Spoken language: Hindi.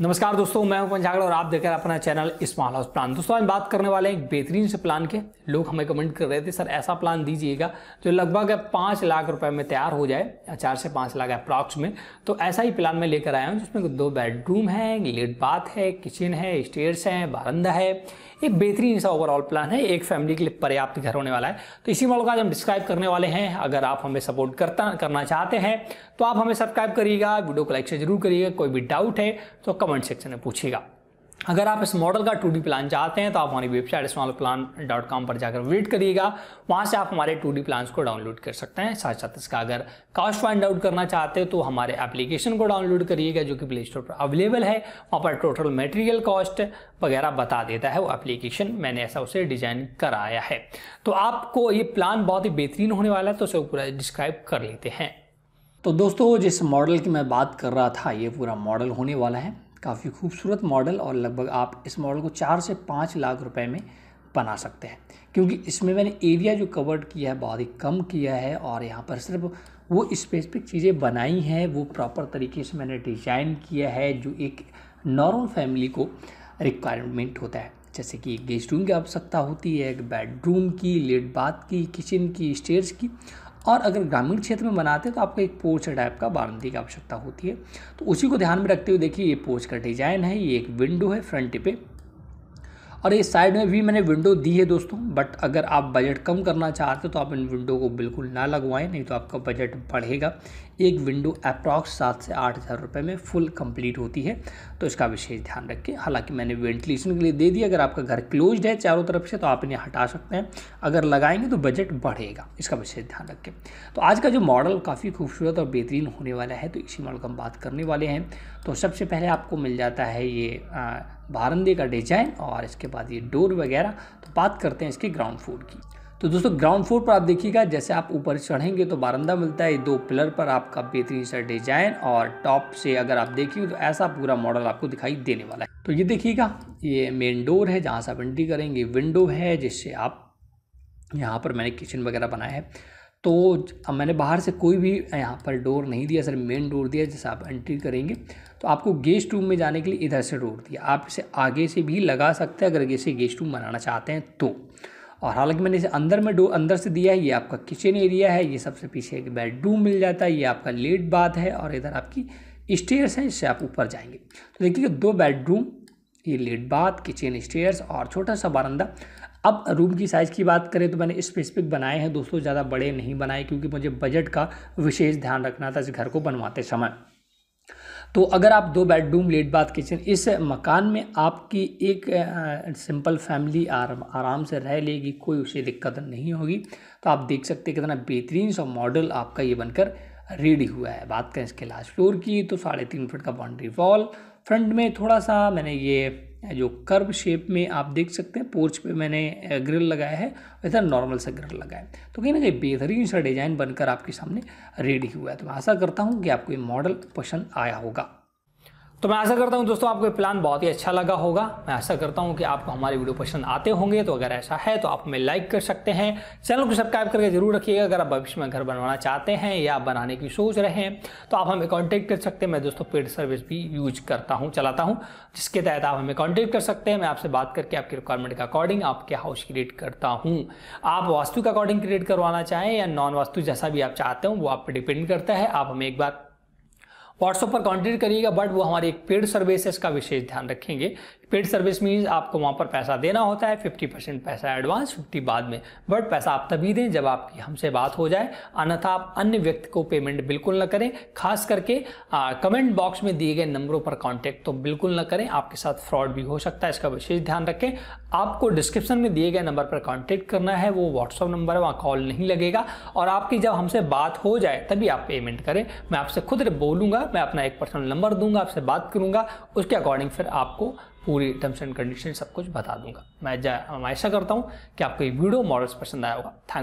नमस्कार दोस्तों मैं हूं झागड़ और आप देख रहे हैं अपना चैनल स्मॉल हाउस प्लान दोस्तों आज बात करने वाले हैं एक बेहतरीन से प्लान के लोग हमें कमेंट कर रहे थे सर ऐसा प्लान दीजिएगा जो लगभग पाँच लाख रुपए में तैयार हो जाए चार से पाँच लाख अप्रॉक्स में तो ऐसा ही प्लान मैं लेकर आया हूँ जिसमें दो बेडरूम है लेट बाथ है किचन है स्टेयर्स हैं बारंदा है एक बेहतरीन सा ओवरऑल प्लान है एक फैमिली के लिए पर्याप्त घर होने वाला है तो इसी मॉडल का आज हम डिस्क्राइब करने वाले हैं अगर आप हमें सपोर्ट करता करना चाहते हैं तो आप हमें सब्सक्राइब करिएगा वीडियो को लाइक से जरूर करिएगा कोई भी डाउट है तो कमेंट सेक्शन में पूछिएगा अगर आप इस मॉडल का टू प्लान चाहते हैं तो आप हमारी website small plan dot com पर जाकर विजिट करिएगा वहाँ से आप हमारे टू डी प्लान्स को डाउनलोड कर सकते हैं साथ साथ इसका अगर कॉस्ट फाइंड आउट करना चाहते हो तो हमारे एप्लीकेशन को डाउनलोड करिएगा जो कि प्ले स्टोर पर अवेलेबल है वहाँ पर टोटल मटेरियल कॉस्ट वगैरह बता देता है वो एप्लीकेशन मैंने ऐसा उसे डिजाइन कराया है तो आपको ये प्लान बहुत ही बेहतरीन होने वाला है तो उसे पूरा डिस्क्राइब कर लेते हैं तो दोस्तों जिस मॉडल की मैं बात कर रहा था ये पूरा मॉडल होने वाला है काफ़ी खूबसूरत मॉडल और लगभग आप इस मॉडल को चार से पाँच लाख रुपए में बना सकते हैं क्योंकि इसमें मैंने एरिया जो कवर्ड किया है बहुत ही कम किया है और यहाँ पर सिर्फ वो स्पेसिफिक चीज़ें बनाई हैं वो प्रॉपर तरीके से मैंने डिज़ाइन किया है जो एक नॉर्मल फैमिली को रिक्वायरमेंट होता है जैसे कि गेस्ट रूम की आवश्यकता होती है एक बेडरूम की लेट बाथ की किचन की स्टेयर्स की और अगर ग्रामीण क्षेत्र में बनाते हैं तो आपको एक पोर्च टाइप का बारंदी की आवश्यकता होती है तो उसी को ध्यान में रखते हुए देखिए ये पोर्च का डिज़ाइन है ये एक विंडो है फ्रंट पे और ये साइड में भी मैंने विंडो दी है दोस्तों बट अगर आप बजट कम करना चाहते हो तो आप इन विंडो को बिल्कुल ना लगवाएं नहीं तो आपका बजट बढ़ेगा एक विंडो अप्रॉक्स सात से आठ हज़ार रुपये में फुल कंप्लीट होती है तो इसका विशेष ध्यान रखें हालांकि मैंने वेंटिलेशन के लिए दे दिया अगर आपका घर क्लोज्ड है चारों तरफ से तो आप इन्हें हटा सकते हैं अगर लगाएंगे तो बजट बढ़ेगा इसका विशेष ध्यान रखें तो आज का जो मॉडल काफ़ी खूबसूरत और बेहतरीन होने वाला है तो इसी मॉडल हम बात करने वाले हैं तो सबसे पहले आपको मिल जाता है ये बारंदे का डिजाइन और इसके बाद ये डोर वगैरह तो बात करते हैं इसके ग्राउंड फ्लोर की तो दोस्तों ग्राउंड फ्लोर पर आप देखिएगा जैसे आप ऊपर चढ़ेंगे तो बारंदा मिलता है दो पिलर पर आपका बेहतरीन सा डिजाइन और टॉप से अगर आप देखेंगे तो ऐसा पूरा मॉडल आपको दिखाई देने वाला है तो ये देखिएगा ये मेन डोर है जहाँ से आप एंट्री करेंगे विंडो है जिससे आप यहाँ पर मैंने किचन वगैरह बनाया है तो अब मैंने बाहर से कोई भी यहाँ पर डोर नहीं दिया सर मेन डोर दिया जैसे आप एंट्री करेंगे तो आपको गेस्ट रूम में जाने के लिए इधर से डोर दिया आप इसे आगे से भी लगा सकते हैं अगर इसे गेस्ट रूम बनाना चाहते हैं तो और हालांकि मैंने इसे अंदर में डो अंदर से दिया है ये आपका किचन एरिया है ये सबसे पीछे एक बेडरूम मिल जाता है ये आपका लेट बाथ है और इधर आपकी स्टेयर्स हैं इससे आप ऊपर जाएंगे तो देखिए दो बेडरूम ये लेट बाथ किचन स्टेयर्स और छोटा सा बारंदा अब रूम की साइज़ की बात करें तो मैंने स्पेसिफिक बनाए हैं दोस्तों ज़्यादा बड़े नहीं बनाए क्योंकि मुझे बजट का विशेष ध्यान रखना था इस घर को बनवाते समय तो अगर आप दो बेडरूम लेट बाथ किचन इस मकान में आपकी एक सिंपल फैमिली आराम आराम से रह लेगी कोई उसे दिक्कत नहीं होगी तो आप देख सकते हैं कितना बेहतरीन सा मॉडल आपका ये बनकर रेडी हुआ है बात करें इसके लास्ट फ्लोर की तो साढ़े तीन फिट का बाउंड्री वॉल फ्रंट में थोड़ा सा मैंने ये जो कर्व शेप में आप देख सकते हैं पोर्च पे मैंने ग्रिल लगाया है इधर नॉर्मल सा ग्रिल लगाया है तो कहीं ना कहीं बेहतरीन सा डिज़ाइन बनकर आपके सामने रेडी हुआ है तो मैं आशा करता हूँ कि आपको ये मॉडल पसंद आया होगा तो मैं आशा करता हूँ दोस्तों आपको प्लान बहुत ही अच्छा लगा होगा मैं आशा करता हूँ कि आपको हमारे वीडियो पसंद आते होंगे तो अगर ऐसा है तो आप हमें लाइक कर सकते हैं चैनल को सब्सक्राइब करके जरूर रखिएगा अगर आप भविष्य में घर बनवाना चाहते हैं या बनाने की सोच रहे हैं तो आप हमें कॉन्टैक्ट कर सकते हैं मैं दोस्तों पेड सर्विस भी यूज करता हूँ चलाता हूँ जिसके तहत आप हमें कॉन्टैक्ट कर सकते हैं मैं आपसे बात करके आपकी रिक्वायरमेंट के अकॉर्डिंग आपके हाउस क्रिएट करता हूँ आप वास्तु के अकॉर्डिंग क्रिएट करवाना चाहें या नॉन वास्तु जैसा भी आप चाहते हो वो आप पर डिपेंड करता है आप हमें एक बार व्हाट्सअप पर कॉन्टेक्ट करिएगा बट वो हमारे एक पेड है इसका विशेष ध्यान रखेंगे पेड सर्विस मीन्स आपको वहाँ पर पैसा देना होता है 50 परसेंट पैसा एडवांस 50 बाद में बट पैसा आप तभी दें जब आपकी हमसे बात हो जाए अन्यथा आप अन्य व्यक्ति को पेमेंट बिल्कुल ना करें खास करके आ, कमेंट बॉक्स में दिए गए नंबरों पर कॉन्टैक्ट तो बिल्कुल ना करें आपके साथ फ्रॉड भी हो सकता है इसका विशेष ध्यान रखें आपको डिस्क्रिप्शन में दिए गए नंबर पर कॉन्टैक्ट करना है वो व्हाट्सअप नंबर है वहाँ कॉल नहीं लगेगा और आपकी जब हमसे बात हो जाए तभी आप पेमेंट करें मैं आपसे खुद बोलूँगा मैं अपना एक पर्सनल नंबर दूंगा आपसे बात करूँगा उसके अकॉर्डिंग फिर आपको पूरी टर्म्स एंड कंडीशन सब कुछ बता दूंगा मैं ऐसा करता हूँ कि आपको ये वीडियो मॉडल्स पसंद आया होगा थैंक